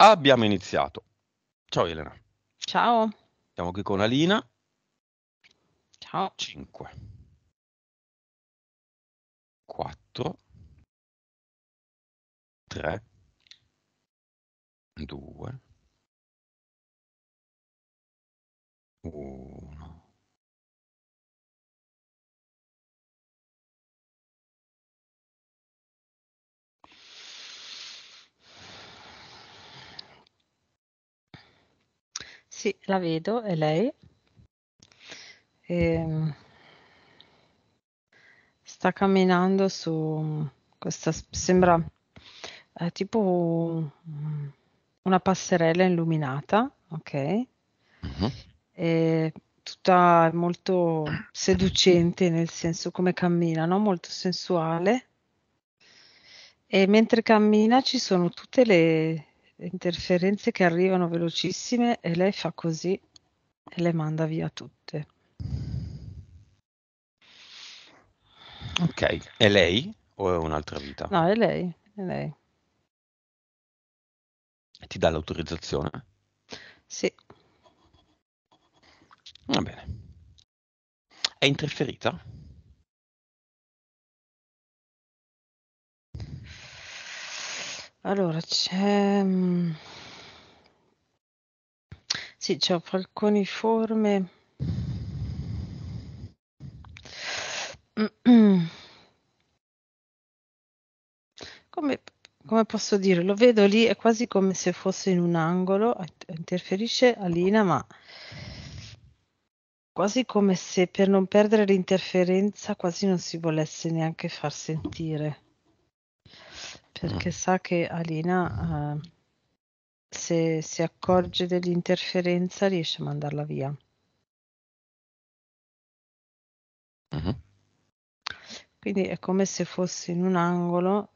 abbiamo iniziato. Ciao Elena. Ciao. Siamo qui con Alina. Ciao. 5. 4. 3. 2. 1. Sì, la vedo, è lei. Ehm, sta camminando su questa, sembra eh, tipo una passerella illuminata, ok? Uh-huh. E tutta molto seducente nel senso come cammina, no? Molto sensuale. E mentre cammina ci sono tutte le interferenze che arrivano velocissime e lei fa così e le manda via tutte. Ok, è lei o è un'altra vita? No, è lei, è lei. Ti dà l'autorizzazione? Sì. Va bene. È interferita? Allora c'è, mhmm sì, c'ho falconiforme come come posso dire, lo vedo lì, è quasi come se fosse in un angolo, interferisce Alina, ma quasi come se per non perdere l'interferenza, quasi non si volesse neanche far sentire perché eh. sa che Alina uh, se si accorge dell'interferenza riesce a mandarla via. Mm-hmm. Quindi è come se fosse in un angolo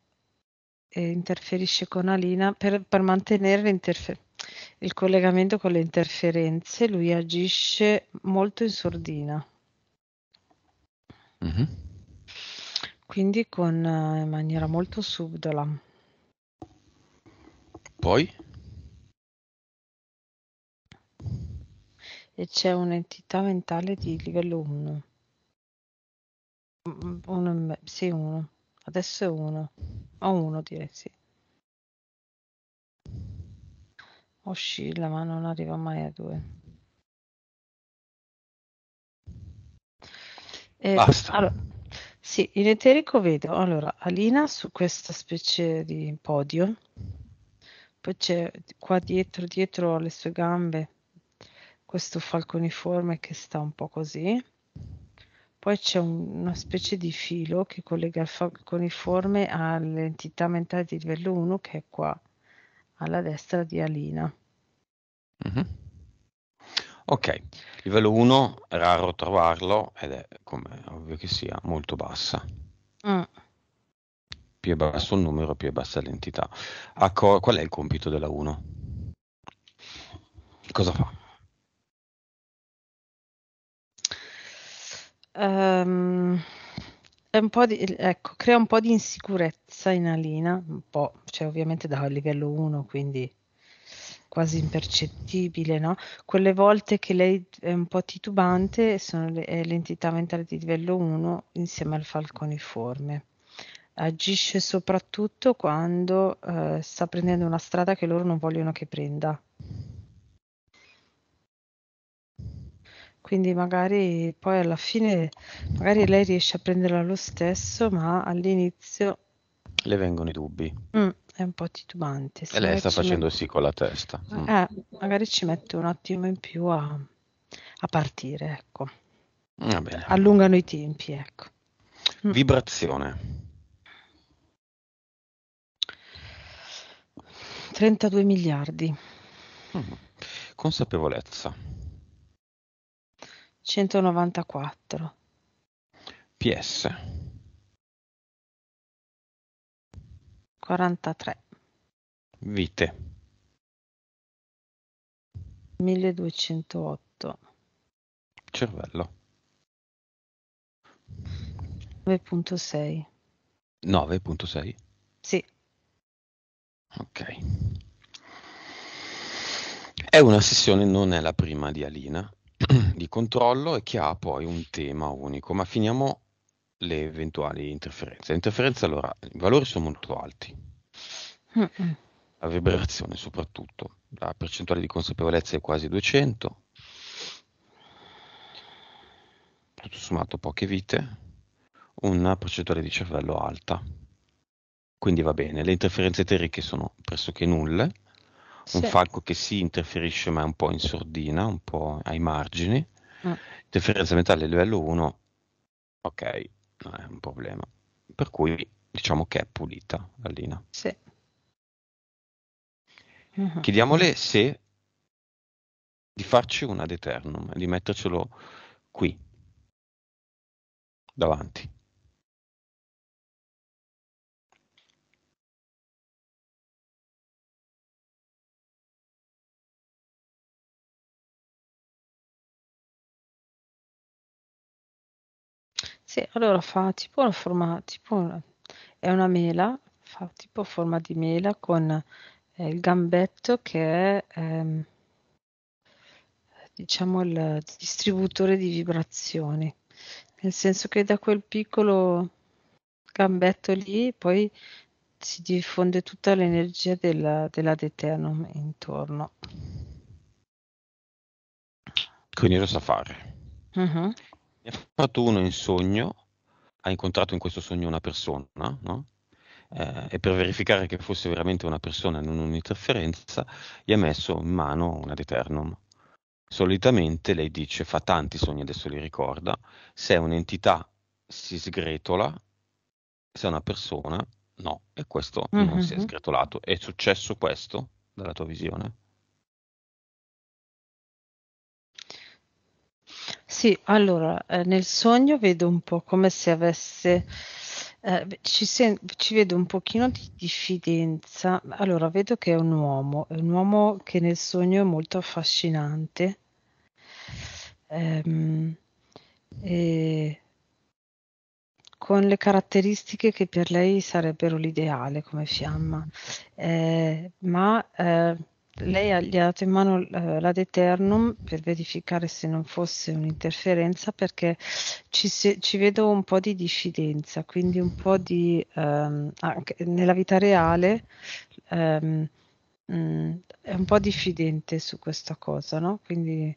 e interferisce con Alina per, per mantenere il collegamento con le interferenze. Lui agisce molto in sordina. Mm-hmm. Quindi con eh, in maniera molto subdola. Poi? E c'è un'entità mentale di livello 1. Uno, mm, mm, sì, uno. Adesso è uno. O uno direi sì. Oscilla, oh, ma non arriva mai a due. Eh, Basta. Allora, sì, in eterico vedo, allora, Alina su questa specie di podio, poi c'è qua dietro, dietro alle sue gambe, questo falconiforme che sta un po' così, poi c'è un, una specie di filo che collega il falconiforme all'entità mentale di livello 1 che è qua, alla destra di Alina. Uh-huh. Ok, livello 1 è raro trovarlo ed è come ovvio che sia molto bassa. Mm. Più è basso il numero, più è bassa l'entità. Co- qual è il compito della 1? Cosa fa? Um, di, ecco, crea un po' di insicurezza in Alina, un po', cioè ovviamente da livello 1, quindi quasi impercettibile, no? Quelle volte che lei è un po' titubante sono le, eh, l'entità mentale di livello 1 insieme al falconiforme. Agisce soprattutto quando eh, sta prendendo una strada che loro non vogliono che prenda. quindi magari poi alla fine magari lei riesce a prenderla lo stesso ma all'inizio le vengono i dubbi mm, è un po' titubante. Se e lei sta facendo met... sì con la testa. Eh, mm. magari ci mette un attimo in più a, a partire, ecco. Ah, Allungano i tempi, ecco. Mm. Vibrazione. 32 miliardi. Mm. Consapevolezza. 194. PS. 43. Vite. 1208. Cervello. 9.6. 9.6? Sì. Ok. È una sessione, non è la prima di Alina, di controllo e che ha poi un tema unico, ma finiamo le eventuali interferenze. Le interferenze, allora, i valori sono molto alti, la vibrazione soprattutto, la percentuale di consapevolezza è quasi 200, tutto sommato poche vite, una percentuale di cervello alta. Quindi va bene, le interferenze eteriche sono pressoché nulle, sì. un falco che si interferisce ma è un po' in sordina, un po' ai margini, mm. interferenza mentale livello 1, ok, è un problema. Per cui diciamo che è pulita la linea. Sì. Mhm. Chiediamole se di farci una ad eternum, di mettercelo qui, davanti. Sì, allora fa tipo una forma tipo una è una mela, fa tipo forma di mela con, ehm, il gambetto che è, ehm diciamo il distributore di vibrazioni. Nel senso che da quel piccolo gambetto lì poi si diffonde tutta l'energia della della Deuterium intorno. Quindi lo sa fare. Mh-mh. Ne ha fatto uno in sogno, ha incontrato in questo sogno una persona, no? eh, e per verificare che fosse veramente una persona e non un'interferenza, gli ha messo in mano una Deternum. Solitamente lei dice, fa tanti sogni, adesso li ricorda, se è un'entità si sgretola, se è una persona no, e questo mm-hmm. non si è sgretolato. È successo questo dalla tua visione? Sì, allora, ehm, nel sogno vedo un po' come se avesse ehm, ci sen ci vedo un pochino di diffidenza. Allora, vedo che è un uomo, è un uomo che nel sogno è molto affascinante. Ehm, e con le caratteristiche che per lei sarebbero l'ideale come fiamma, ehm, ma, ehm lei gli ha dato in mano eh, l'ad eternum per verificare se non fosse un'interferenza perché ci, se, ci, vedo un po' di diffidenza, quindi un po' di... Ehm, anche nella vita reale ehm, mh, mm, è un po' diffidente su questa cosa, no? Quindi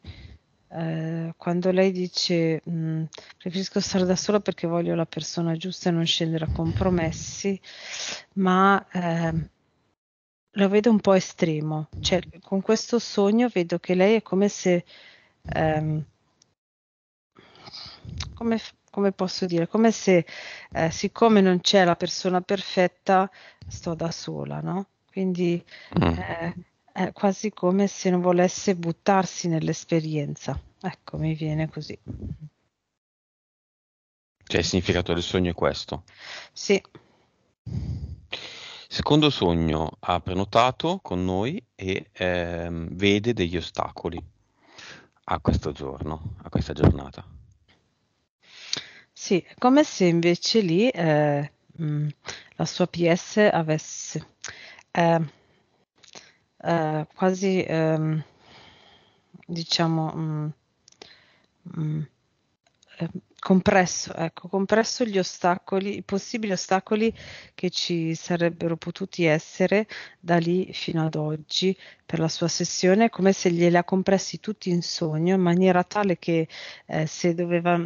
eh, quando lei dice mh, mm, preferisco stare da sola perché voglio la persona giusta e non scendere a compromessi, ma... Ehm, lo vedo un po' estremo, cioè con questo sogno vedo che lei è come se, ehm, come, come, posso dire, come se eh, siccome non c'è la persona perfetta sto da sola, no? Quindi mm-hmm. eh, è quasi come se non volesse buttarsi nell'esperienza, ecco, mi viene così. Cioè il significato del sogno è questo? Sì. Secondo sogno ha prenotato con noi e ehm, vede degli ostacoli a questo giorno, a questa giornata. Sì, come se invece lì eh, mm, la sua PS avesse eh, eh, quasi, ehm, diciamo, mh, mm, mh, mm, ehm, compresso, ecco, compresso gli ostacoli, i possibili ostacoli che ci sarebbero potuti essere da lì fino ad oggi per la sua sessione, come se gliela compressi tutti in sogno, in maniera tale che eh, se doveva,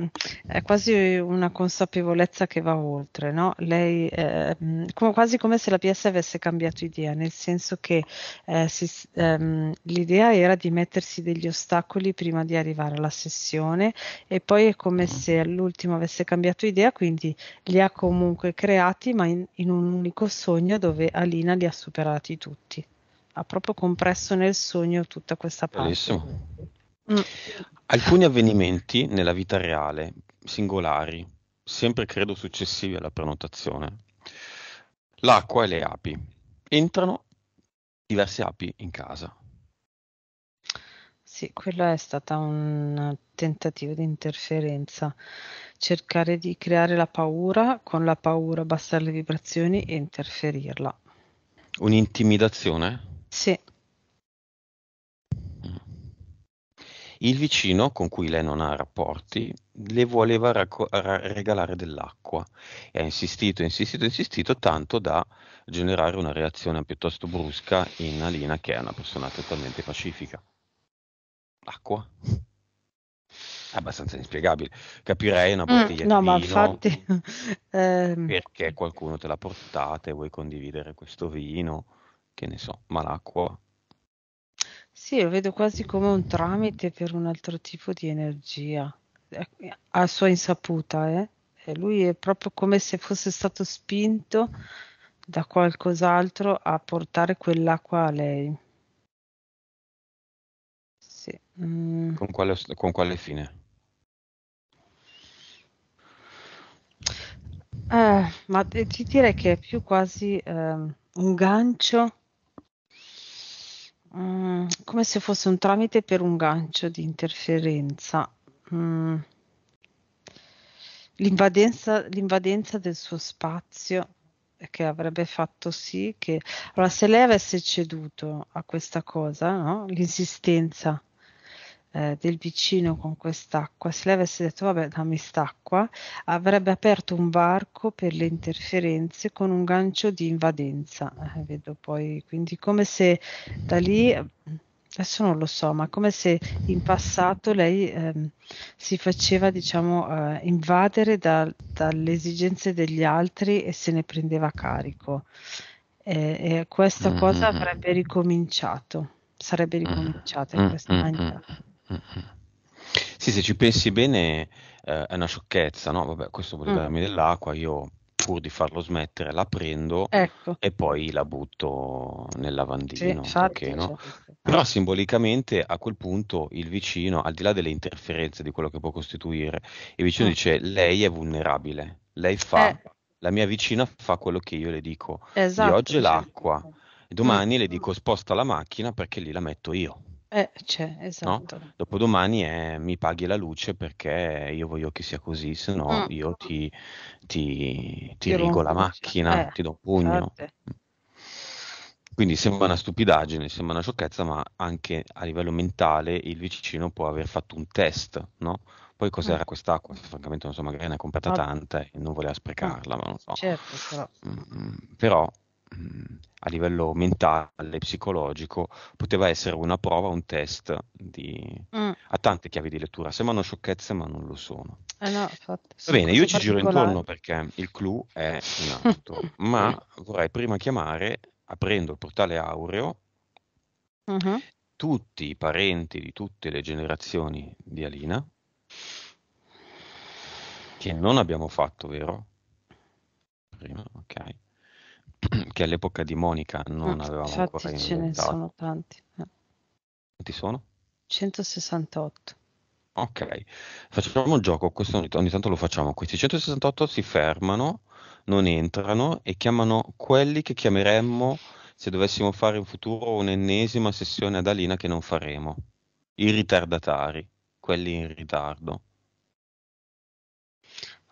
è quasi una consapevolezza che va oltre, no? Lei, eh, come, quasi come se la PS avesse cambiato idea, nel senso che eh, si, ehm, l'idea era di mettersi degli ostacoli prima di arrivare alla sessione e poi è come mm. se l'ultimo avesse cambiato idea, quindi li ha comunque creati, ma in, in un unico sogno dove Alina li ha superati tutti. Ha proprio compresso nel sogno tutta questa parte. Bellissimo. Mm. Alcuni avvenimenti nella vita reale, singolari, sempre credo successivi alla prenotazione. L'acqua e le api. Entrano diverse api in casa sì, quello è stato un tentativo di interferenza, cercare di creare la paura, con la paura abbassare le vibrazioni e interferirla. Un'intimidazione? Sì. Mm. Il vicino, con cui lei non ha rapporti, le voleva rac- regalare dell'acqua e ha insistito, insistito, insistito tanto da generare una reazione piuttosto brusca in Alina, che è una persona totalmente pacifica acqua. È abbastanza inspiegabile. Capirei una bottiglia mm, no, di ma infatti, ehm, perché qualcuno te l'ha portata e vuoi condividere questo vino, che ne so, ma l'acqua. Sì, lo vedo quasi come un tramite per un altro tipo di energia, eh, a sua insaputa, eh? E lui è proprio come se fosse stato spinto da qualcos'altro a portare quell'acqua a lei. Mm. Con, quale, con quale fine? Eh, ma ti direi che è più quasi eh, un gancio, mm, come se fosse un tramite per un gancio di interferenza. Mm. L'invadenza, l'invadenza, del suo spazio che avrebbe fatto sì che... Allora, se lei avesse ceduto a questa cosa, no? l'insistenza eh, del vicino con quest'acqua, se lei avesse detto vabbè dammi quest'acqua, avrebbe aperto un varco per le interferenze con un gancio di invadenza. Eh, vedo poi, quindi come se da lì, adesso non lo so, ma come se in passato lei ehm, si faceva, diciamo, eh, invadere da, dalle esigenze degli altri e se ne prendeva carico. E, e questa mm, cosa mm, mm. avrebbe ricominciato sarebbe ricominciata in questa maniera. Sì, se ci pensi bene eh, è una sciocchezza, no? Vabbè, questo vuol mm. darmi dell'acqua, io pur di farlo smettere la prendo ecco. e poi la butto nel lavandino. Sì, certo, no? certo. Però simbolicamente a quel punto il vicino, al di là delle interferenze di quello che può costituire, il vicino mm. dice lei è vulnerabile, lei fa, eh. la mia vicina fa quello che io le dico. Esatto, io oggi certo. l'acqua, domani mm. le dico sposta la macchina perché lì la metto io. Eh, c'è, No? Esatto. Dopodomani è eh, mi paghi la luce perché io voglio che sia così, se no Mh. Mm. io ti, ti, ti Ti rigo la macchina, eh, ti do un pugno. forte. Mm. Quindi sembra una stupidaggine, sembra una sciocchezza, ma anche a livello mentale il vicino può aver fatto un test, no? Poi Mh. cos'era mm. quest'acqua? Francamente non so, magari ne ha comprata Vabb tanta e non voleva sprecarla, ma non so. certo, però. Mh, però a livello mentale, psicologico, poteva essere una prova, un test di... Mm. ha tante chiavi di lettura, sembrano sciocchezze ma non lo sono. Eh no, fatto, Va bene, io ci giro intorno perché il clou è in alto, ma vorrei prima chiamare, aprendo il portale Aureo, mm-hmm. tutti i parenti di tutte le generazioni di Alina, che non abbiamo fatto, vero? Prima, ok che all'epoca di Monica non ah, avevamo ancora inventato. ce ne sono tanti. Eh. Quanti sono? 168. Ok, facciamo il gioco, questo ogni, ogni tanto lo facciamo. Questi 168 si fermano, non entrano e chiamano quelli che chiameremmo se dovessimo fare in futuro un'ennesima sessione ad Alina che non faremo. I ritardatari, quelli in ritardo.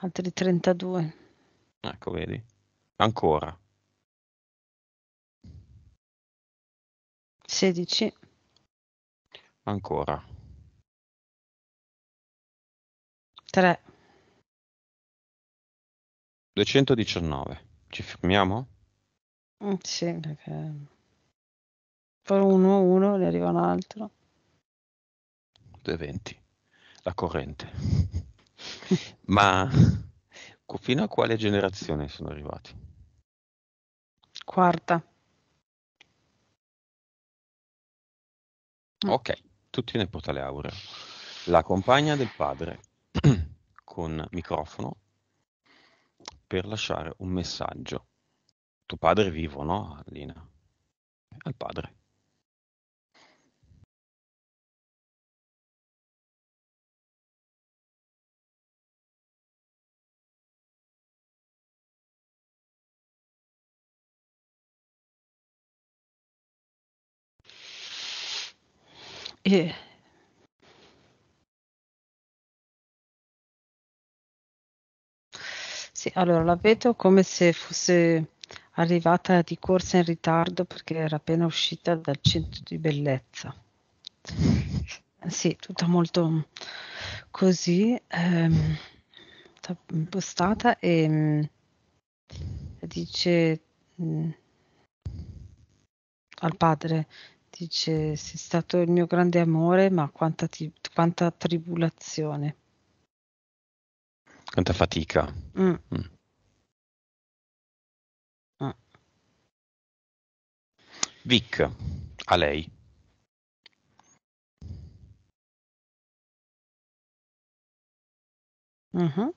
Altri 32. Ecco, vedi. Ancora. 16. Ancora. 3. 219. Ci fermiamo? Mm, sì, perché per uno uno ne arriva un altro. 220. La corrente. Ma fino a quale generazione sono arrivati? Quarta. Mm. Ok, tutti nel portale aureo. La compagna del padre con microfono per lasciare un messaggio. Tuo padre è vivo, no, Lina? Al padre. Eh. Sì, allora la vedo come se fosse arrivata di corsa in ritardo perché era appena uscita dal centro di bellezza. Sì, tutta molto così, ehm, impostata e mm, dice mh, mm, al padre dice sei stato il mio grande amore, ma quanta, ti, quanta tribulazione. Quanta fatica. Mm. mm. Mm. Vic, a lei. Uh-huh.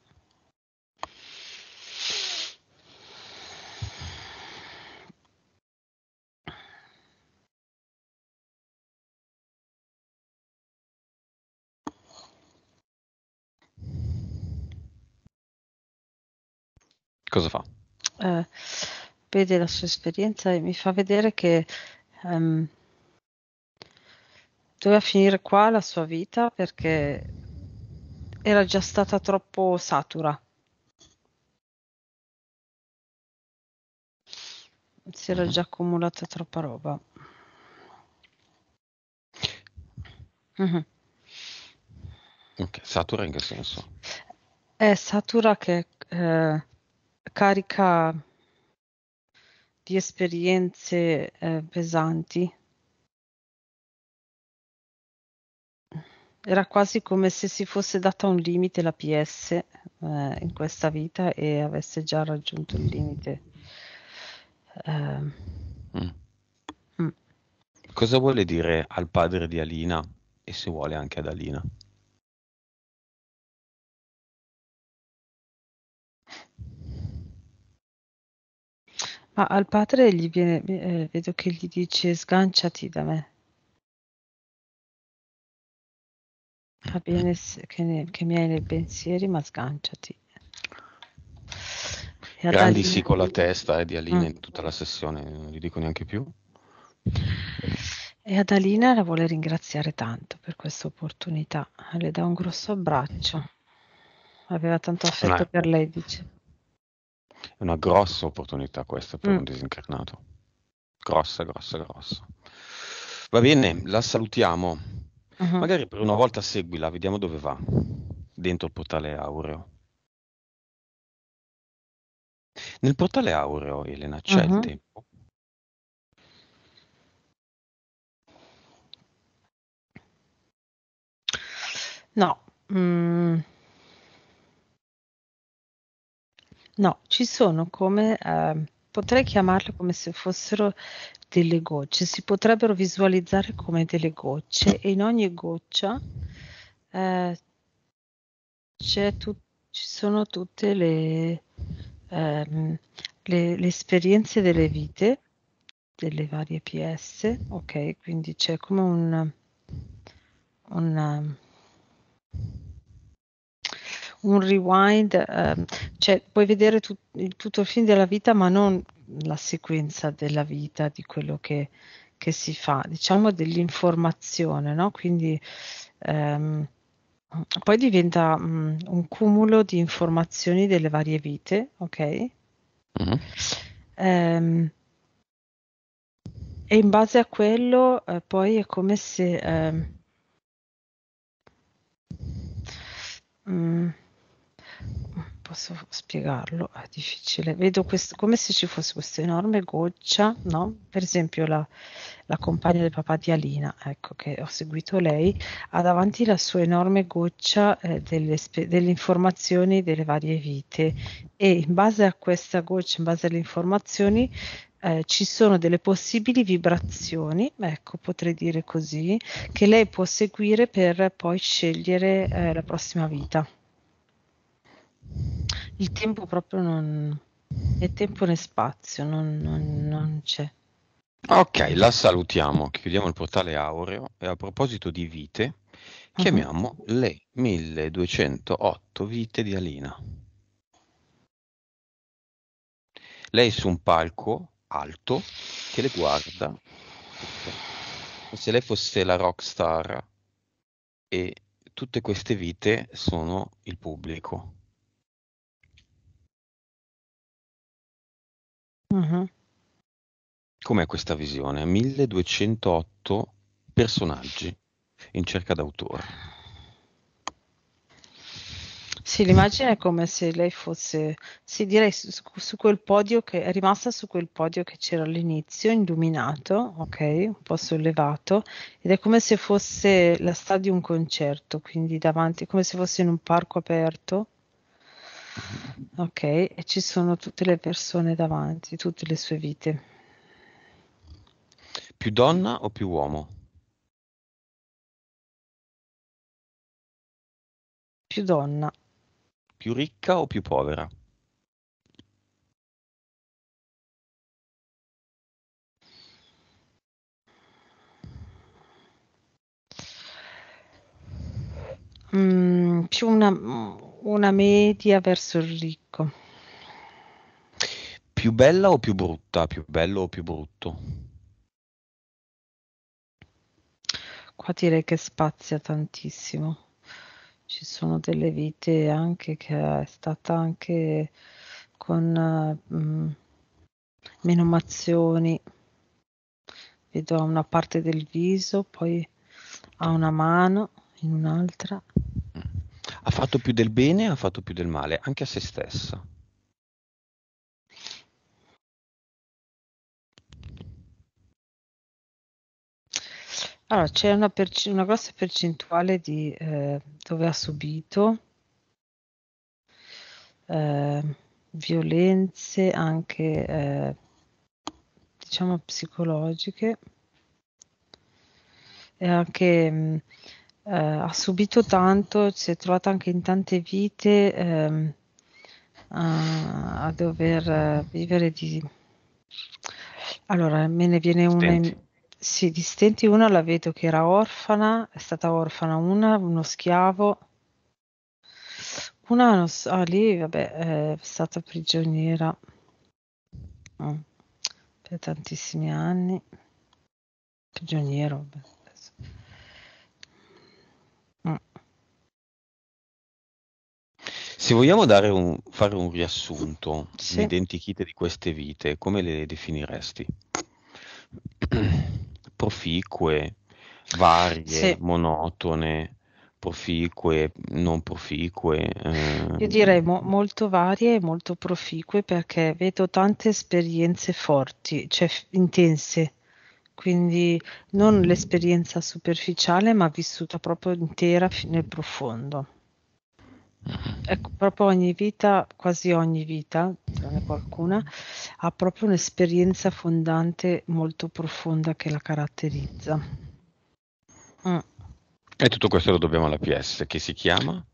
Cosa fa? Eh, vede la sua esperienza e mi fa vedere che um, doveva finire qua la sua vita perché era già stata troppo satura. Si era già accumulata troppa roba. Uh-huh. Ok, satura in che senso? È satura che eh, carica di esperienze eh, pesanti. Era quasi come se si fosse data un limite la PS eh, in questa vita e avesse già raggiunto il limite. Eh. Mm. mm. Cosa vuole dire al padre di Alina e se vuole anche ad Alina? Ma al padre gli viene ehm, vedo che gli dice: "Sganciati da me". Va mm-hmm. bene che ne che mi hai nei pensieri, ma sganciati. E ad Grandi sì con la testa, eh, di Alina mh. in mm. tutta la sessione, non gli dico neanche più. E ad Alina la vuole ringraziare tanto per questa opportunità. Le dà un grosso abbraccio. Aveva tanto affetto per lei, dice. È una grossa opportunità questa per mm. un disincarnato. Grossa, grossa, grossa. Va bene, la salutiamo. Uh-huh. Magari per una volta seguila, vediamo dove va. Dentro il portale aureo. Nel portale aureo, Elena, c'è uh-huh. il mm-hmm. tempo. No, mm, No, ci sono come, ehm, potrei chiamarle come se fossero delle gocce, si potrebbero visualizzare come delle gocce e in ogni goccia eh, tu- ci sono tutte le, ehm, le, le esperienze delle vite, delle varie PS, ok, quindi c'è come un... un un rewind, ehm, cioè puoi vedere tu, tutto il film della vita ma non la sequenza della vita, di quello che, che si fa, diciamo dell'informazione, no? Quindi ehm, poi diventa mh, un cumulo di informazioni delle varie vite, ok? Mm-hmm. Ehm, e in base a quello eh, poi è come se... Eh, mh, posso spiegarlo, è difficile. Vedo questo, come se ci fosse questa enorme goccia, no? Per esempio la, la compagna del papà di Alina, ecco che ho seguito lei, ha davanti la sua enorme goccia eh, delle, delle, informazioni delle varie vite e in base a questa goccia, in base alle informazioni, eh, ci sono delle possibili vibrazioni, ecco potrei dire così, che lei può seguire per poi scegliere eh, la prossima vita. Il tempo proprio non... né tempo né spazio, non, non, non c'è. Ok, la salutiamo, chiudiamo il portale aureo e a proposito di vite, mhm. chiamiamo uh-huh. le 1208 vite di Alina. Lei su un palco alto che le guarda, se lei fosse la rockstar e tutte queste vite sono il pubblico. Mh-mh. Com'è questa visione? 1208 personaggi in cerca d'autore. Sì, l'immagine è come se lei fosse, sì direi su, su, quel podio che è rimasta su quel podio che c'era all'inizio, illuminato, ok, un po' sollevato, ed è come se fosse la sta di un concerto, quindi davanti, come se fosse in un parco aperto Ok, e ci sono tutte le persone davanti, tutte le sue vite. Più donna o più uomo? Più donna. Più ricca o più povera? Mm, più una una media verso il ricco. Più bella o più brutta? Più bello o più brutto? Qua direi che spazia tantissimo. Ci sono delle vite anche che è stata anche con uh, menomazioni. Vedo una parte del viso, poi a una mano, in un'altra ha fatto più del bene, ha fatto più del male, anche a se stessa. Allora, c'è una, perci- una, grossa percentuale di eh, dove ha subito eh, violenze anche, eh, diciamo, psicologiche e anche mh, mm, eh, ha subito tanto, si è trovata anche in tante vite ehm, a, a, dover eh, vivere di... Allora, me ne viene una... Sì, di stenti una la vedo che era orfana, è stata orfana una, uno schiavo, una non so, ah, lì vabbè, eh, è stata prigioniera mm, per tantissimi anni, prigioniero, vabbè. Se vogliamo un, fare un riassunto, sì. un di queste vite, come le definiresti? Proficue, varie, sì. monotone, proficue, non proficue? Eh... Io direi mo- molto varie e molto proficue perché vedo tante esperienze forti, cioè f- intense, quindi non mm. l'esperienza superficiale ma vissuta proprio intera nel profondo. Ecco, proprio ogni vita, quasi ogni vita, tranne qualcuna, ha proprio un'esperienza fondante molto profonda che la caratterizza. Mm. E tutto questo lo dobbiamo alla PS, che si chiama?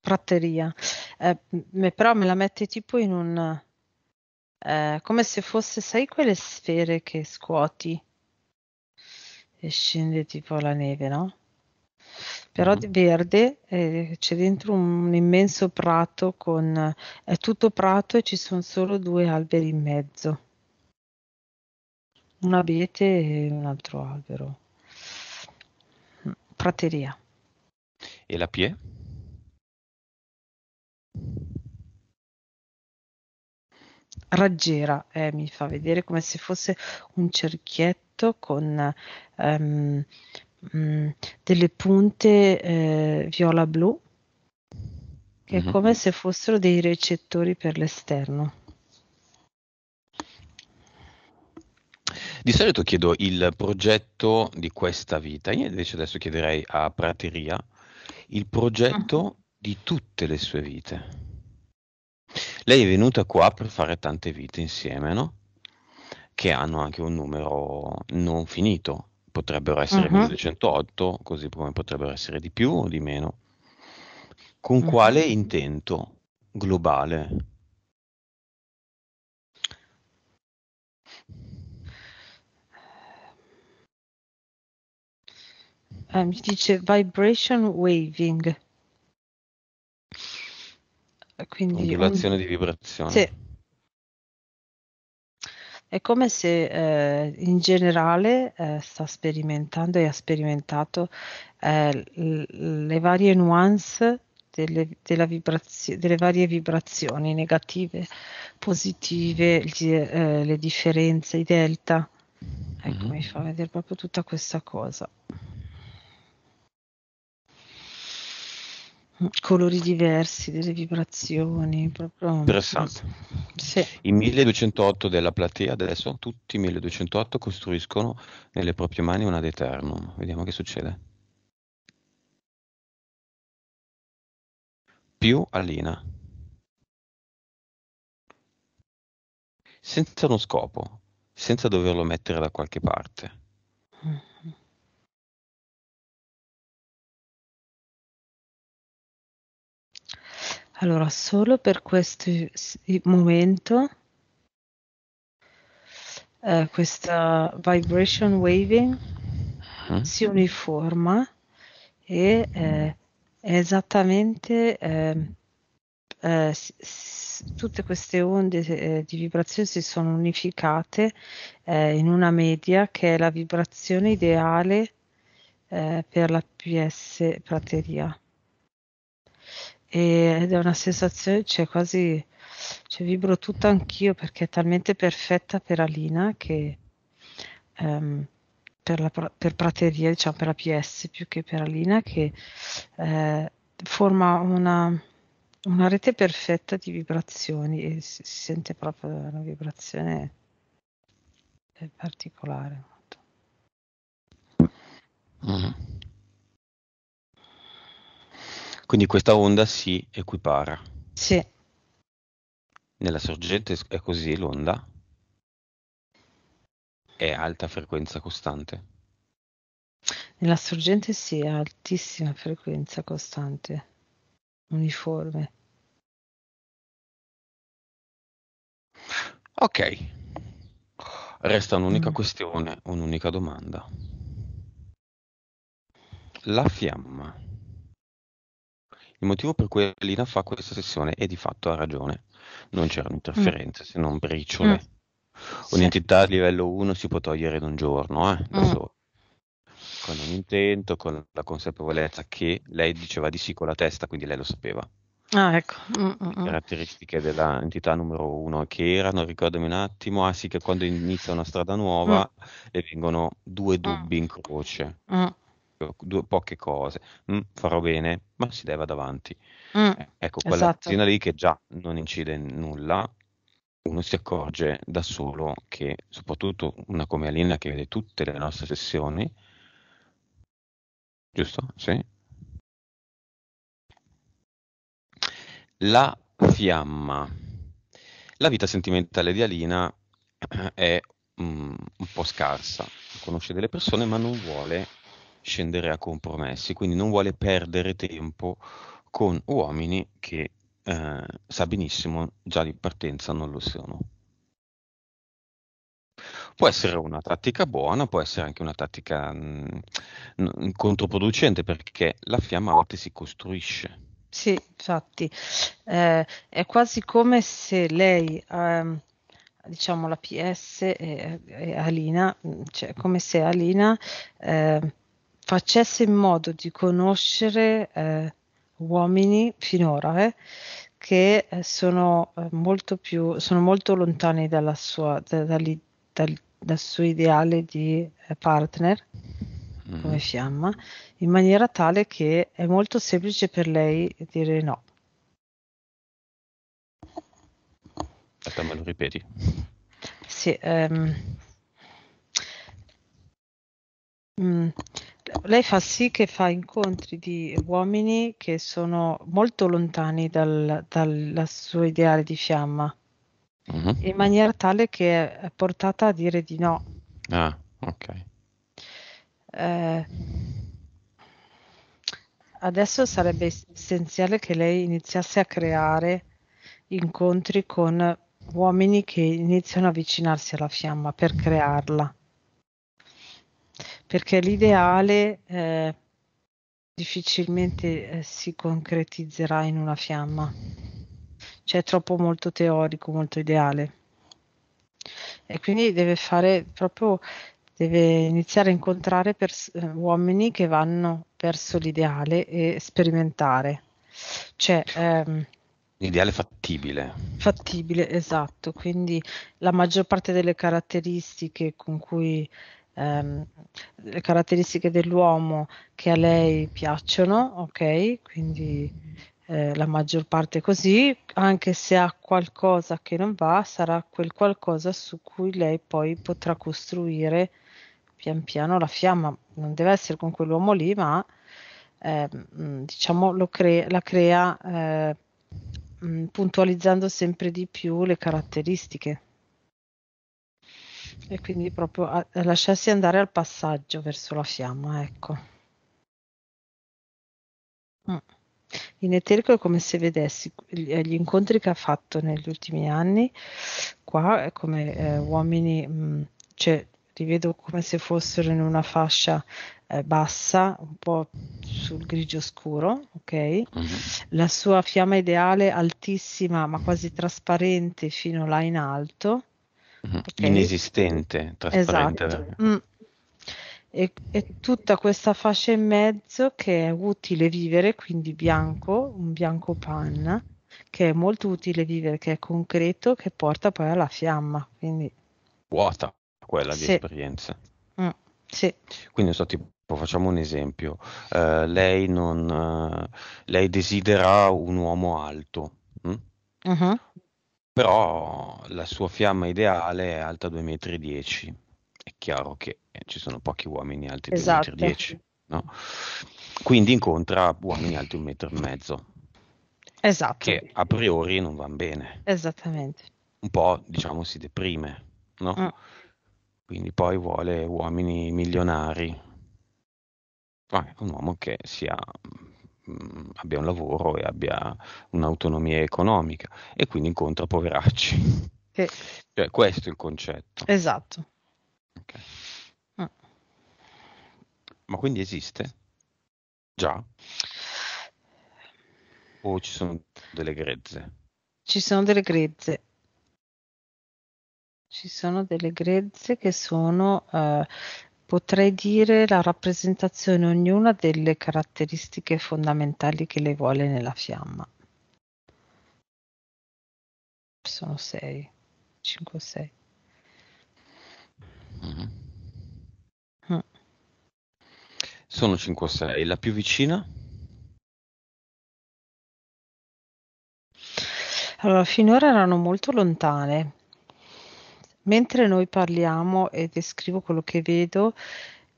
Prateria. Eh, però me la mette tipo in un... Eh, come se fosse, sai, quelle sfere che scuoti? e scende tipo la neve, no? Però mm-hmm. di verde eh, c'è dentro un immenso prato con... Eh, è tutto prato e ci sono solo due alberi in mezzo. Un abete e un altro albero. Mm, prateria. E la pie? Raggiera, eh, mi fa vedere come se fosse un cerchietto fatto con ehm, mm, delle punte eh, viola-blu, che mm-hmm. è mhm. come se fossero dei recettori per l'esterno. Di solito chiedo il progetto di questa vita, io invece adesso chiederei a Prateria il progetto mm. di tutte le sue vite. Lei è venuta qua per fare tante vite insieme, no? che hanno anche un numero non finito. Potrebbero essere mm-hmm. uh-huh. 1208, così come potrebbero essere di più o di meno. Con uh-huh. quale intento globale? Eh, mi dice vibration waving. Quindi, Ondulazione un... di vibrazione. Sì. È come se eh, in generale eh, sta sperimentando e ha sperimentato eh, le varie nuance delle, vibrazio- delle, varie vibrazioni negative, positive, le, eh, le differenze, i delta. Ecco, mm-hmm. mi fa vedere proprio tutta questa cosa. Mm, colori diversi, delle vibrazioni. Proprio... Interessante. Sì. I 1208 della platea adesso, tutti i 1208 costruiscono nelle proprie mani una Deternum. Vediamo che succede. Più Alina. Senza uno scopo, senza doverlo mettere da qualche parte. Mm Allora, solo per questo momento, eh, questa vibration waving mm. si uniforma e eh, esattamente ehm, eh, s- s- tutte queste onde eh, di vibrazione si sono unificate eh, in una media che è la vibrazione ideale eh, per la PS prateria ed è una sensazione, cioè quasi, cioè vibro tutto anch'io perché è talmente perfetta per Alina che um, per, la, per prateria, diciamo per la PS più che per Alina, che eh, forma una, una, rete perfetta di vibrazioni e si, si sente proprio una vibrazione eh, particolare. Mm-hmm. Quindi questa onda si equipara. Sì. Nella sorgente è così l'onda? È alta frequenza costante? Nella sorgente sì, è altissima frequenza costante, uniforme. Ok, resta un'unica mm. questione, un'unica domanda. La fiamma il motivo per cui Alina fa questa sessione e di fatto ha ragione. Non c'erano interferenze, mm. se non briciole. Mm. Un'entità sì. a livello 1 si può togliere in un giorno, eh, mm. so. con un intento, con la consapevolezza che lei diceva di sì con la testa, quindi lei lo sapeva. Ah, ecco. Mm-mm. Caratteristiche dell'entità numero 1 che erano, ricordami un attimo, ah sì che quando inizia una strada nuova mm. le vengono due mm. dubbi in croce. Mm poche, due, poche cose, mm, farò bene, ma si leva davanti. Mm, eh, ecco, quella esatto. lì che già non incide in nulla, uno si accorge da solo che, soprattutto una come Alina che vede tutte le nostre sessioni, giusto? Sì. La fiamma. La vita sentimentale di Alina eh, è mm, un po' scarsa, conosce delle persone ma non vuole scendere a compromessi, quindi non vuole perdere tempo con uomini che eh, sa benissimo già di partenza non lo sono. Può essere una tattica buona, può essere anche una tattica mh, mm, mh, controproducente perché la fiamma a volte si costruisce. Sì, infatti, eh, è quasi come se lei, eh, diciamo la PS e, e Alina, mm, cioè come se Alina... Eh, facesse in modo di conoscere eh, uomini finora eh, che eh, sono eh, molto più sono molto lontani dalla sua, da, da, da, dal suo ideale di eh, partner mm-hmm. come fiamma in maniera tale che è molto semplice per lei dire no Aspetta, me lo ripeti? Sì, um, lei fa sì che fa incontri di uomini che sono molto lontani dal, dal suo ideale di fiamma, uh-huh. in maniera tale che è portata a dire di no. Ah, ok. Eh, adesso sarebbe essenziale che lei iniziasse a creare incontri con uomini che iniziano a avvicinarsi alla fiamma per crearla perché l'ideale eh, difficilmente eh, si concretizzerà in una fiamma, cioè è troppo molto teorico, molto ideale. E quindi deve fare proprio, deve iniziare a incontrare pers- eh, uomini che vanno verso l'ideale e sperimentare. Cioè, ehm, Ideale fattibile. Fattibile, esatto. Quindi la maggior parte delle caratteristiche con cui ehm, le caratteristiche dell'uomo che a lei piacciono, ok? Quindi eh, la maggior parte così, anche se ha qualcosa che non va, sarà quel qualcosa su cui lei poi potrà costruire pian piano la fiamma. Non deve essere con quell'uomo lì, ma eh, diciamo cre- la crea eh, mm, puntualizzando sempre di più le caratteristiche. E quindi proprio a, a lasciarsi andare al passaggio verso la fiamma, ecco. Mm. In eterico è come se vedessi eh, gli incontri che ha fatto negli ultimi anni, qua come eh, uomini, mh, mm, cioè li vedo come se fossero in una fascia eh, bassa, un po' sul grigio scuro, ok? Mm-hmm. La sua fiamma ideale altissima ma quasi trasparente fino là in alto Mm-hmm. okay? inesistente, trasparente. Esatto. Mm. E, e, tutta questa fascia in mezzo che è utile vivere, quindi bianco, un bianco panna, che è molto utile vivere, che è concreto, che porta poi alla fiamma. Quindi... Vuota quella sì. di esperienza. Mm, sì. Quindi non tipo, facciamo un esempio, uh, lei, non, uh, lei desidera un uomo alto. Mm? Mh? Mm-hmm. Uh-huh. Però la sua fiamma ideale è alta 2,10 metri. È chiaro che eh, ci sono pochi uomini alti 2,10 esatto. metri, no? Quindi incontra uomini alti 1,5 mezzo, Esatto. Che a priori non vanno bene. Esattamente. Un po', diciamo, si deprime, no? Mm. Quindi poi vuole uomini milionari. Ah, un uomo che sia mh, mm, abbia un lavoro e abbia un'autonomia economica e quindi incontra poveracci. Che... Cioè, questo è il concetto. Esatto. Okay. Ah. Ma quindi esiste? Già? O ci sono delle grezze? Ci sono delle grezze. Ci sono delle grezze che sono uh, Potrei dire la rappresentazione ognuna delle caratteristiche fondamentali che lei vuole nella fiamma. Sono 6, 5, 6. Mm. Sono 5 o 6. La più vicina? Allora, finora erano molto lontane, mentre noi parliamo e descrivo quello che vedo,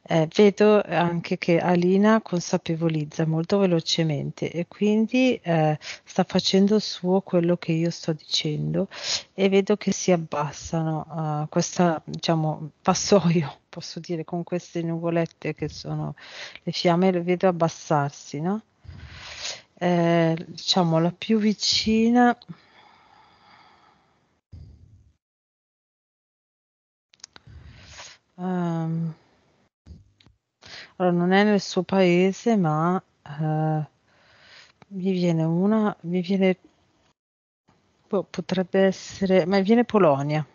eh, vedo anche che Alina consapevolizza molto velocemente e quindi eh, sta facendo suo quello che io sto dicendo e vedo che si abbassano uh, eh, questo diciamo, vassoio, posso dire, con queste nuvolette che sono le fiamme, le vedo abbassarsi, no? Eh, diciamo la più vicina Ehm, allora, non è nel suo paese, ma eh, mi viene una, mi viene, boh, potrebbe essere, ma viene Polonia.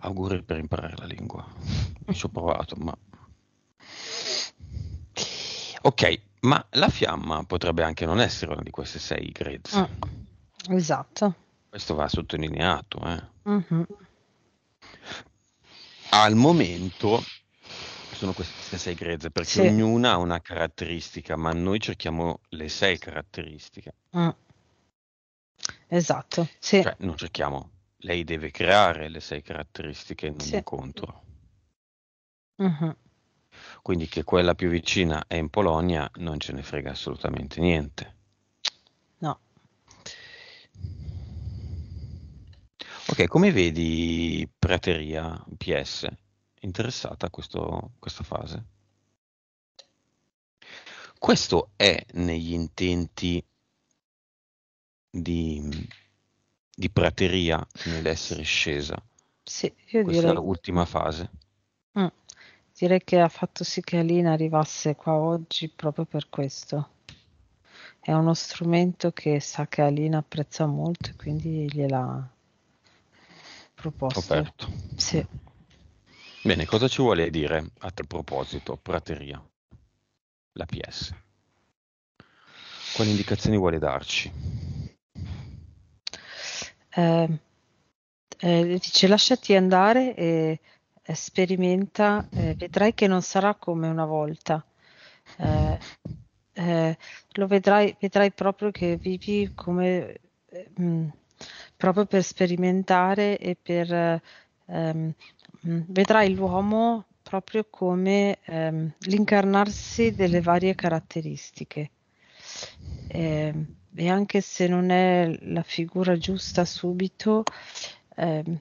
Auguri per imparare la lingua. Ci ho provato, ma... Ok, ma la fiamma potrebbe anche non essere una di queste sei grezze. Mm, esatto. Questo va sottolineato. Eh. Mm-hmm al momento sono queste sei grezze perché sì. ognuna ha una caratteristica, ma noi cerchiamo le sei caratteristiche. Mm. Esatto, sì. Cioè, non cerchiamo, lei deve creare le sei caratteristiche non sì. incontro. Mm-hmm. Quindi che quella più vicina è in Polonia non ce ne frega assolutamente niente. Ok, come vedi Prateria PS interessata a questo, questa fase? Questo è negli intenti di, di Prateria nell'essere scesa. Sì, io Questa direi... è l'ultima fase. Mm, direi che ha fatto sì che Alina arrivasse qua oggi proprio per questo. È uno strumento che sa che Alina apprezza molto e quindi gliela proposte. Aperto. Sì. Bene, cosa ci vuole dire a tal proposito Prateria? La PS. Quali indicazioni vuole darci? Eh, eh, dice lasciati andare e eh, sperimenta, eh, vedrai che non sarà come una volta. Eh, eh, lo vedrai, vedrai proprio che vivi come... Mh, mm, proprio per sperimentare e per ehm, mm, vedrai l'uomo proprio come ehm, l'incarnarsi delle varie caratteristiche. Eh, e anche se non è la figura giusta subito, ehm,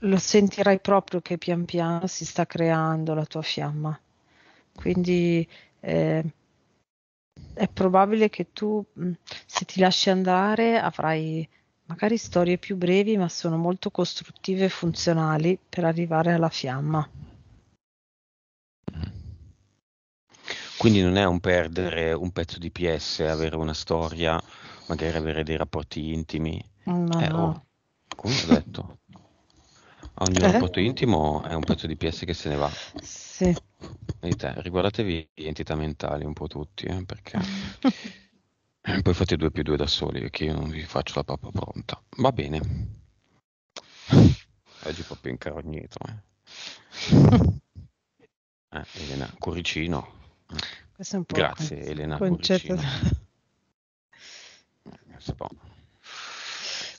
lo sentirai proprio che pian piano si sta creando la tua fiamma. Quindi eh, è probabile che tu, mm, se ti lasci andare, avrai magari storie più brevi ma sono molto costruttive e funzionali per arrivare alla fiamma. Quindi non è un perdere un pezzo di PS, avere una storia, magari avere dei rapporti intimi. No, eh, no. Oh, come ho detto, ogni eh? rapporto intimo è un pezzo di PS che se ne va. Sì. Te, riguardatevi entità mentali un po' tutti, eh, perché... Eh, Poi fate 2 più 2 da soli, che io non vi faccio la pappa pronta. Va bene. Oggi eh, proprio incarognato. Eh. eh, Elena Coricino. Questo è un po Grazie con... Elena concetto. Coricino. Eh,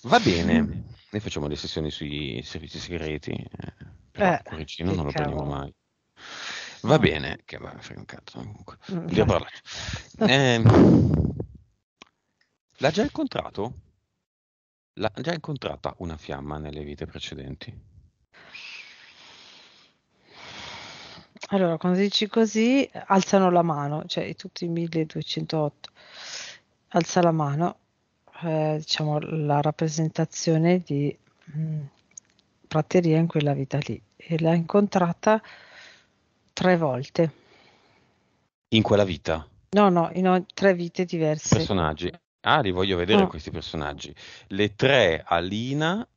va bene. Mm. Noi facciamo le sessioni sui servizi segreti, però eh, Coricino non lo cavolo. prendiamo mai. Va bene, che va, frega un cazzo comunque. Andiamo mm, Eh, L'ha già incontrato? L'ha già incontrata una fiamma nelle vite precedenti? Allora, quando dici così, alzano la mano, cioè tutti i 1208. Alza la mano, eh, diciamo, la rappresentazione di mh, mm, prateria in quella vita lì. E l'ha incontrata tre volte. In quella vita? No, no, in o- tre vite diverse. Personaggi. Ah, li voglio vedere oh. questi personaggi. Le tre Alina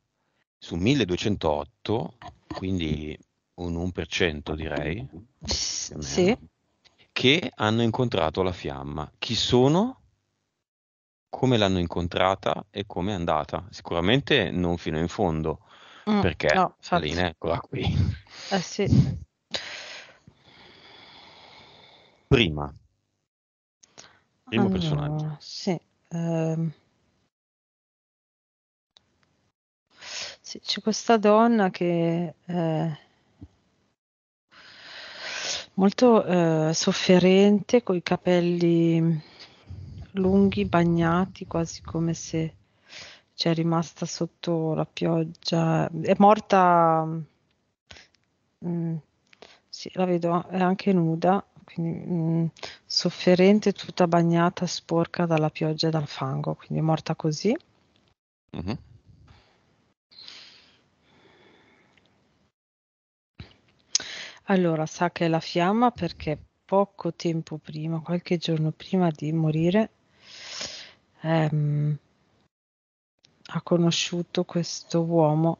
su 1208, quindi un 1% direi. Sì. Che hanno incontrato la fiamma. Chi sono? Come l'hanno incontrata e come è andata? Sicuramente non fino in fondo, mm, perché no, Alina eccola qui. Eh sì. Prima. Primo allora, personaggio. Sì. Ehm, sì, c'è questa donna che, ehm molto, ehm, sofferente, i capelli lunghi, bagnati, quasi come se c'è rimasta sotto la pioggia. È morta mhmm, sì la vedo, è eh, anche nuda, quindi mh, mm, sofferente, tutta bagnata, sporca dalla pioggia e dal fango, quindi morta così. Mm-hmm. Allora, sa che è la fiamma perché poco tempo prima, qualche giorno prima di morire, ehm, ha conosciuto questo uomo.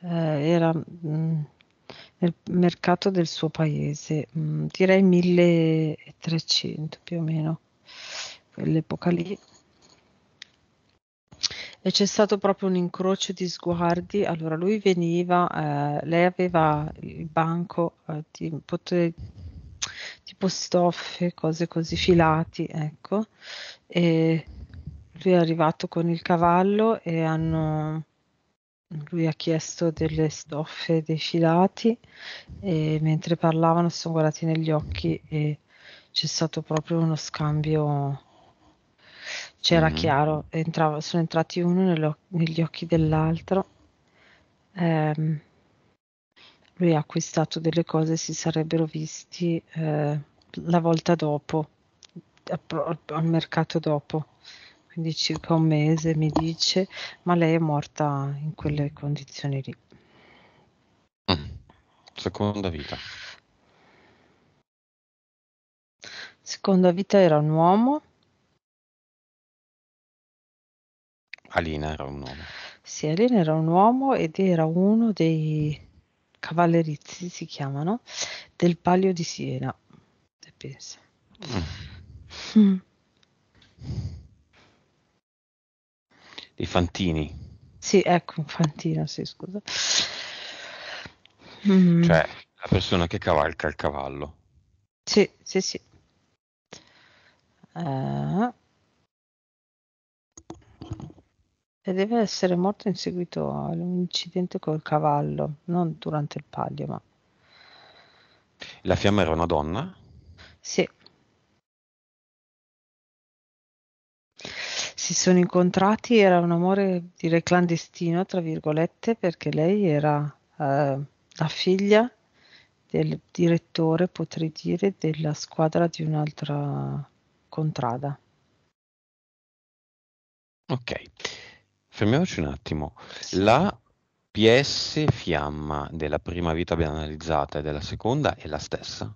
Eh, era... Mh, mm, nel mercato del suo paese, mh, mm, direi 1300 più o meno, quell'epoca lì. E c'è stato proprio un incrocio di sguardi. Allora lui veniva, eh, lei aveva il banco eh, di poter, tipo stoffe, cose così filati, ecco. E lui è arrivato con il cavallo e hanno lui ha chiesto delle stoffe, dei filati e mentre parlavano sono guardati negli occhi e c'è stato proprio uno scambio. C'era mm. chiaro, entrava, sono entrati uno negli occhi dell'altro. Eh, lui ha acquistato delle cose si sarebbero visti eh, la volta dopo, al mercato dopo quindi circa un mese, mi dice, ma lei è morta in quelle condizioni lì. Mm. Seconda vita. Seconda vita era un uomo. Alina era un uomo. Sì, Alina era un uomo ed era uno dei cavallerizzi, si chiamano, del Palio di Siena. Pensa. Mm. Mm dei Fantini. Sì, ecco, Fantino, sì, scusa. Mm. Cioè, la persona che cavalca il cavallo. Sì, sì, sì. Uh. E deve essere morto in seguito a un incidente col cavallo, non durante il palio, ma... La fiamma era una donna? Sì. si sono incontrati, era un amore direi clandestino, tra virgolette, perché lei era eh, la figlia del direttore, potrei dire, della squadra di un'altra contrada. Ok, fermiamoci un attimo. Sì. La PS fiamma della prima vita ben analizzata e della seconda è la stessa?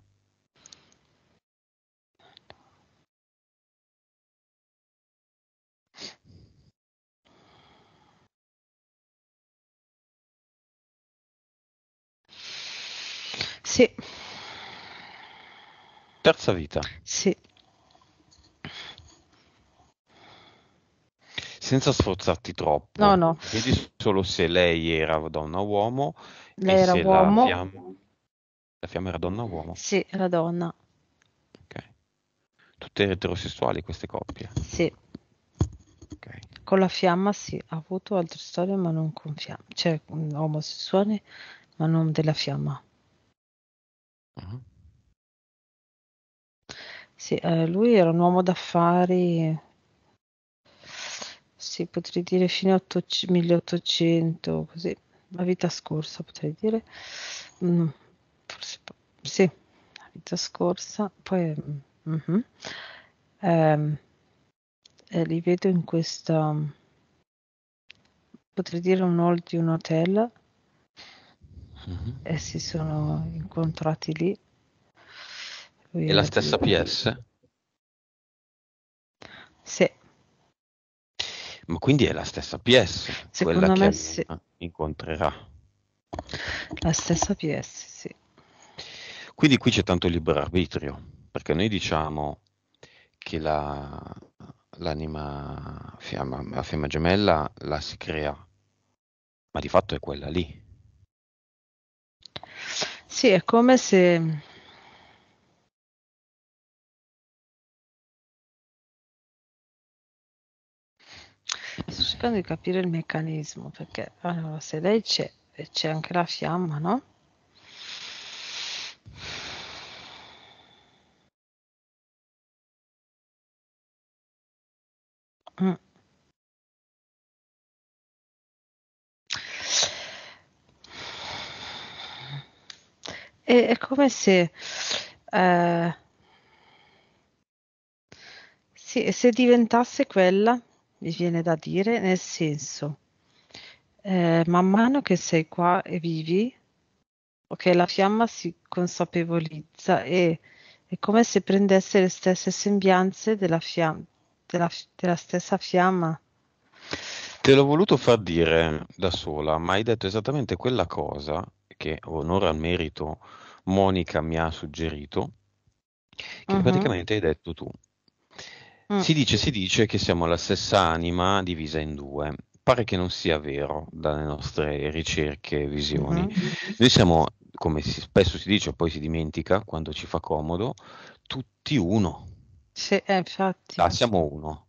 Sì. Terza vita. Sì. Senza sforzarti troppo. No, no. Vedi solo se lei era donna o uomo. Lei era uomo. La fiamma... la fiamma era donna o uomo? Sì, era donna. Ok. Tutte eterosessuali queste coppie? Sì. Okay. Con la fiamma sì, ha avuto altre storie ma non con fiamma, cioè mm, omosessuale ma non della fiamma. Sì, ehm, lui era un uomo d'affari sì, potrei dire fine ottoc 1800 così, la vita scorsa potrei dire. Mhmm, forse sì, la vita scorsa, poi mh-mh. Ehm, e eh, li vedo in questa potrei dire un hall di un hotel uh-huh. e si sono incontrati lì. Lui e la stessa lì. PS? Sì. Ma quindi è la stessa PS Secondo quella che sì. incontrerà. La stessa PS, sì. Quindi qui c'è tanto libero arbitrio, perché noi diciamo che la, l'anima fiamma, la fiamma gemella la si crea, ma di fatto è quella lì. Sì, è come se Sto cercando di capire il meccanismo perché allora, se lei c'è c'è anche la fiamma, no? Mm. è, è come se... Eh, sì, se diventasse quella, mi viene da dire, nel senso, eh, man mano che sei qua e vivi, ok, la fiamma si consapevolizza e è come se prendesse le stesse sembianze della, fiamma, della, della stessa fiamma. Te l'ho voluto far dire da sola, ma hai detto esattamente quella cosa che onore al merito Monica mi ha suggerito, che uh-huh. praticamente hai detto tu. Si dice, si dice che siamo la stessa anima divisa in due. Pare che non sia vero dalle nostre ricerche e visioni. Uh-huh. Noi siamo, come si, spesso si dice, poi si dimentica quando ci fa comodo, tutti uno. Sì, eh, infatti. Ah, siamo uno.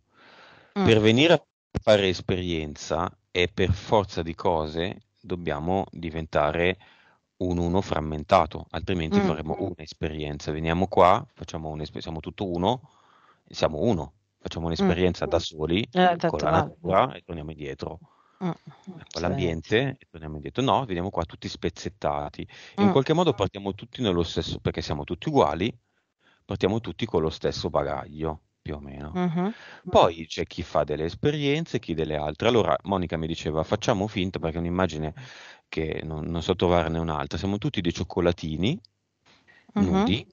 Per venire a fare esperienza e per forza di cose dobbiamo diventare un uno frammentato, altrimenti mm. faremo un'esperienza. Veniamo qua, facciamo un'esperienza, siamo tutto uno, siamo uno, facciamo mm. un'esperienza mm. da soli eh, con la natura e torniamo indietro. Mm. Con l'ambiente e torniamo indietro. No, veniamo qua tutti spezzettati. In mm. qualche modo partiamo tutti nello stesso, perché siamo tutti uguali, partiamo tutti con lo stesso bagaglio più o meno. Uh-huh. Poi c'è chi fa delle esperienze, chi delle altre. Allora Monica mi diceva facciamo finta perché è un'immagine che non, non so trovarne un'altra. Siamo tutti dei cioccolatini uh-huh. nudi.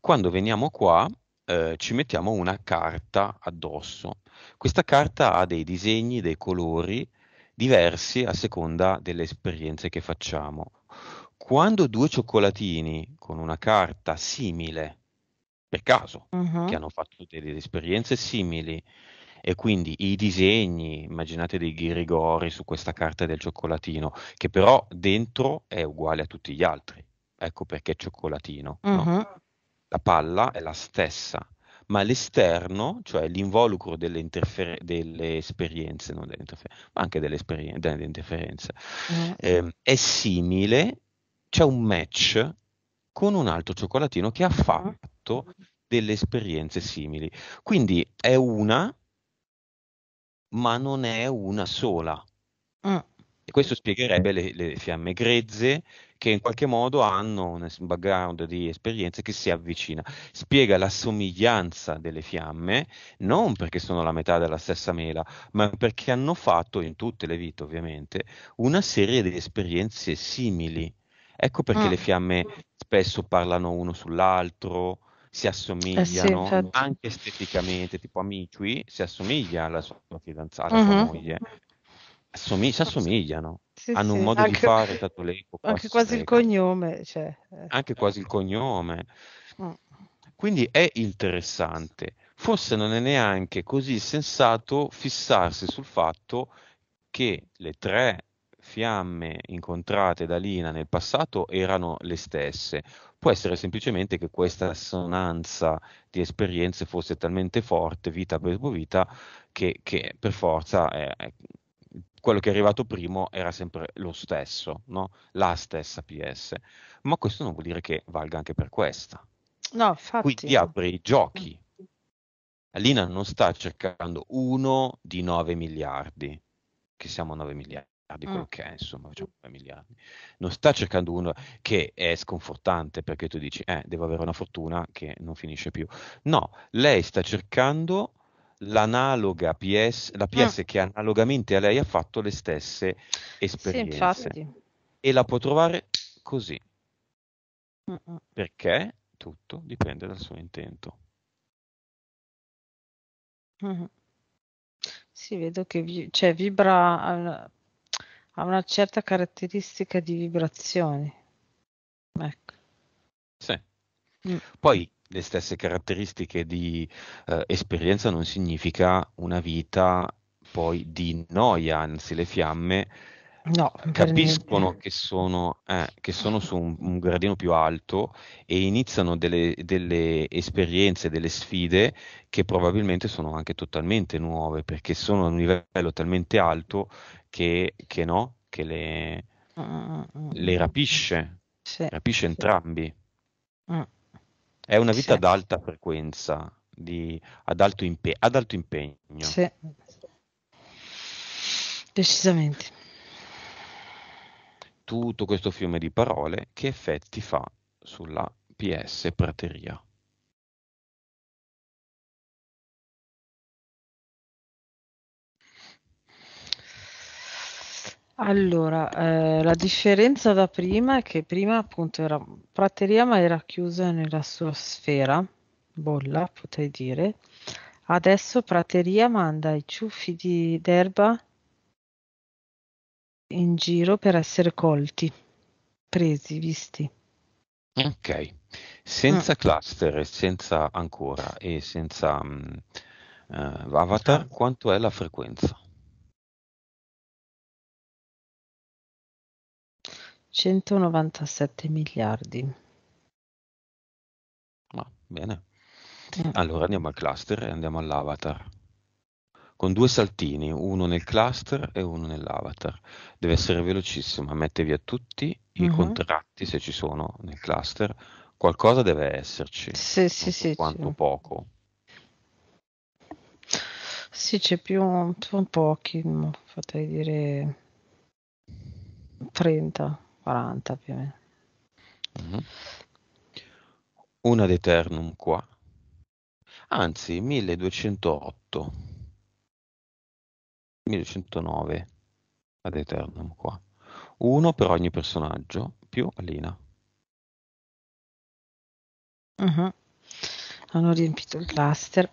Quando veniamo qua eh, ci mettiamo una carta addosso. Questa carta ha dei disegni, dei colori diversi a seconda delle esperienze che facciamo. Quando due cioccolatini con una carta simile per caso, uh-huh. che hanno fatto delle esperienze simili. E quindi i disegni, immaginate dei ghirigori su questa carta del cioccolatino, che però dentro è uguale a tutti gli altri. Ecco perché è cioccolatino. Uh-huh. No? La palla è la stessa, ma l'esterno, cioè l'involucro delle, interfer- delle esperienze, non delle interferenze, ma anche delle, esperien- delle interferenze, uh-huh. eh, è simile, c'è un match con un altro cioccolatino che ha fatto fatto delle esperienze simili. Quindi è una, ma non è una sola. Mm. E questo spiegherebbe le, le, fiamme grezze che in qualche modo hanno un background di esperienze che si avvicina. Spiega la somiglianza delle fiamme, non perché sono la metà della stessa mela, ma perché hanno fatto, in tutte le vite ovviamente, una serie di esperienze simili. Ecco perché mm. le fiamme spesso parlano uno sull'altro, si assomigliano eh sì, anche esteticamente, tipo Amici si assomiglia alla sua fidanzata, alla sua uh-huh. moglie. Assomi- si assomigliano, sì, hanno sì. un modo anche, di fare tatuleco. Anche quasi il cognome. Cioè. Eh, anche eh. quasi il cognome. Mm. Quindi è interessante. Forse non è neanche così sensato fissarsi sul fatto che le tre fiamme incontrate da Lina nel passato erano le stesse può essere semplicemente che questa assonanza di esperienze fosse talmente forte, vita per vita, che, che per forza eh, eh quello che è arrivato primo era sempre lo stesso, no? la stessa PS. Ma questo non vuol dire che valga anche per questa. No, infatti. Quindi apri i giochi. Lina non sta cercando uno di 9 miliardi, che siamo 9 miliardi miliardi, ah, quello mm. che è, insomma, facciamo 9 miliardi. Non sta cercando uno che è sconfortante perché tu dici, eh, devo avere una fortuna che non finisce più. No, lei sta cercando l'analoga PS, la PS mm. che analogamente a lei ha fatto le stesse esperienze. Sì, e la può trovare così. Mm. Perché tutto dipende dal suo intento. Mm. Sì, vedo che vi, cioè, vibra al ha una certa caratteristica di vibrazioni. Ecco. Sì. Mm. Poi le stesse caratteristiche di eh, esperienza non significa una vita poi di noia, anzi le fiamme No, capiscono che sono, eh, che sono, su un, un, gradino più alto e iniziano delle, delle, esperienze, delle sfide che probabilmente sono anche totalmente nuove perché sono a un livello talmente alto che, che no, che le, le rapisce, sì, rapisce sì. entrambi. Mm. È una vita sì. ad alta frequenza, di, ad, alto impe- ad alto impegno. Sì, decisamente tutto questo fiume di parole che effetti fa sulla PS Prateria. Allora, eh, la differenza da prima è che prima appunto era prateria ma era chiusa nella sua sfera, bolla potrei dire. Adesso prateria manda i ciuffi di d'erba in giro per essere colti, presi, visti. Ok, senza ah. cluster e senza ancora e senza um, uh, avatar, ah. quanto è la frequenza? 197 miliardi. Ah, bene. Mm. Allora andiamo al cluster e andiamo all'avatar con due saltini, uno nel cluster e uno nell'avatar. Deve essere velocissima, mette via tutti i uh-huh. contratti se ci sono nel cluster, qualcosa deve esserci, sì, sì, sì, quanto sì. poco. Sì, c'è più, sono pochi, potrei dire 30, 40 più o meno. Uh-huh. Una d'Eternum qua, anzi 1208 1109 ad Eternum qua. Uno per ogni personaggio più Alina. Uh-huh. Mhm. Hanno riempito il cluster.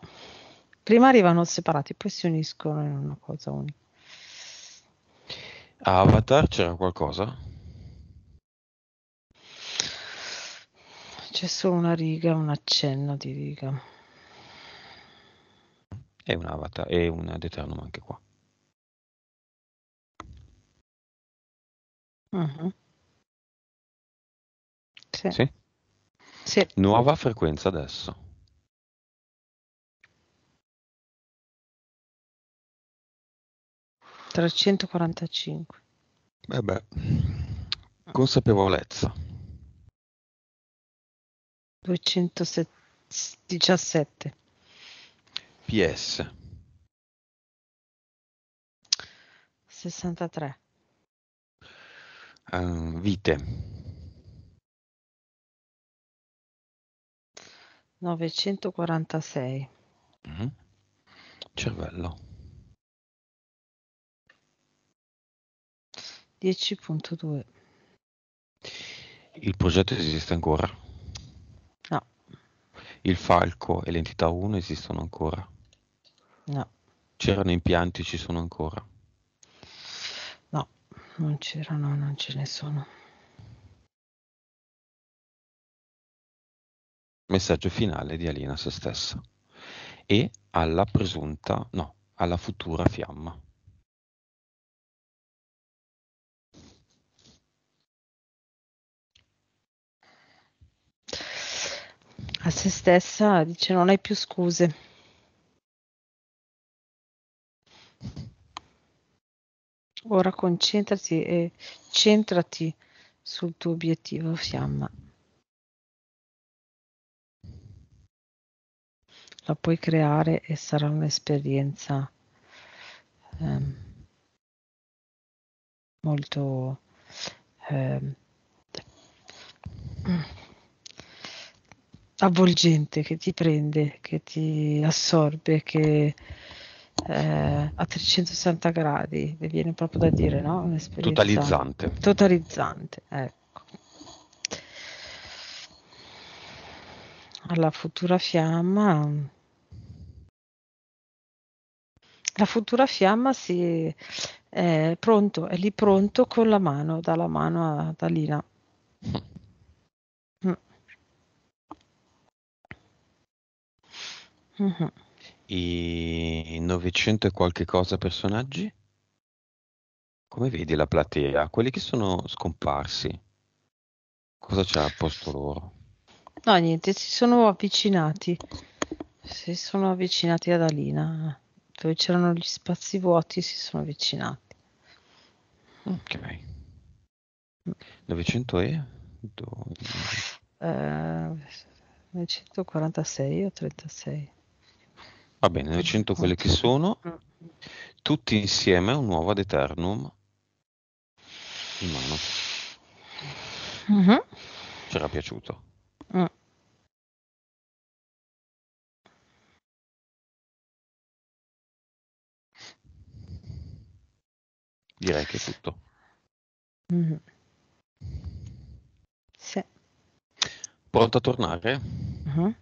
Prima arrivano separati, poi si uniscono in una cosa unica. A Avatar c'era qualcosa? C'è solo una riga, un accenno di riga. E un Avatar, e un Deternum anche qua. Mh-mh. Sì. Sì? Sì. Nuova frequenza adesso. "345". Eh beh, consapevolezza. 217. PS. 63. Ehm, vite. 946. Mh-mh. Cervello. 10.2. Il progetto esiste ancora? No. Il Falco e l'entità 1 esistono ancora? No. C'erano impianti, ci sono ancora? non c'erano, non ce ne sono. Messaggio finale di Alina a se stessa e alla presunta, no, alla futura fiamma. A se stessa dice non hai più scuse. Ora concentrati e centrati sul tuo obiettivo fiamma. La puoi creare e sarà un'esperienza ehm, molto ehm, avvolgente che ti prende, che ti assorbe, che eh, a 360 gradi, mi viene proprio da dire, no? Un'esperienza totalizzante. Totalizzante, ecco. Alla futura fiamma. La futura fiamma si è pronto, è lì pronto con la mano, dalla mano a Dalina. Mm. Mm-hmm i 900 e qualche cosa personaggi? Come vedi la platea? Quelli che sono scomparsi, cosa c'è a posto loro? No, niente, si sono avvicinati. Si sono avvicinati ad Alina, dove c'erano gli spazi vuoti, si sono avvicinati. Ok. 900 e? Do... Eh, 946 o 36? Va bene, 900 quelle che sono, mm. tutti insieme un nuovo ad eternum in mano. Uh-huh. Mm-hmm. C'era piaciuto. Uh. Direi che è tutto. Uh-huh. Sì. Pronto a tornare? Uh-huh.